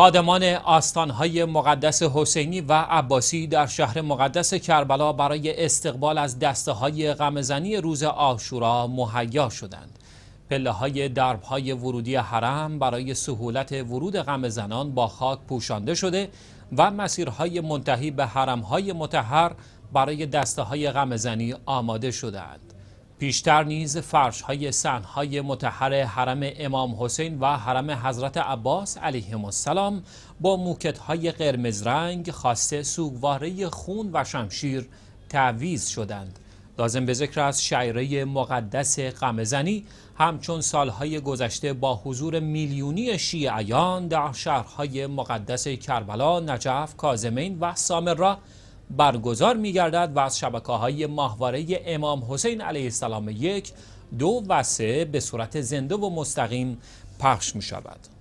خادمان آستانهای مقدس حسینی و عباسی در شهر مقدس کربلا برای استقبال از دسته های غمزنی روز آشورا مهیا شدند. پله های درب های ورودی حرم برای سهولت ورود غمزنان با خاک پوشانده شده و مسیرهای منتهی به حرم های متحر برای دسته های غمزنی آماده شدند. پیشتر نیز فرش های سن های متحر حرم امام حسین و حرم حضرت عباس علیهم السلام با موکت های قرمز رنگ خواسته سوگواره خون و شمشیر تعویز شدند. لازم به ذکر است شعره مقدس قمزنی همچون سالهای گذشته با حضور میلیونی شیعیان در شهرهای مقدس کربلا، نجف، کازمین و را برگزار می گردد و از شبکه های ماهواره امام حسین علیه السلام یک، دو و سه به صورت زنده و مستقیم پخش می شود.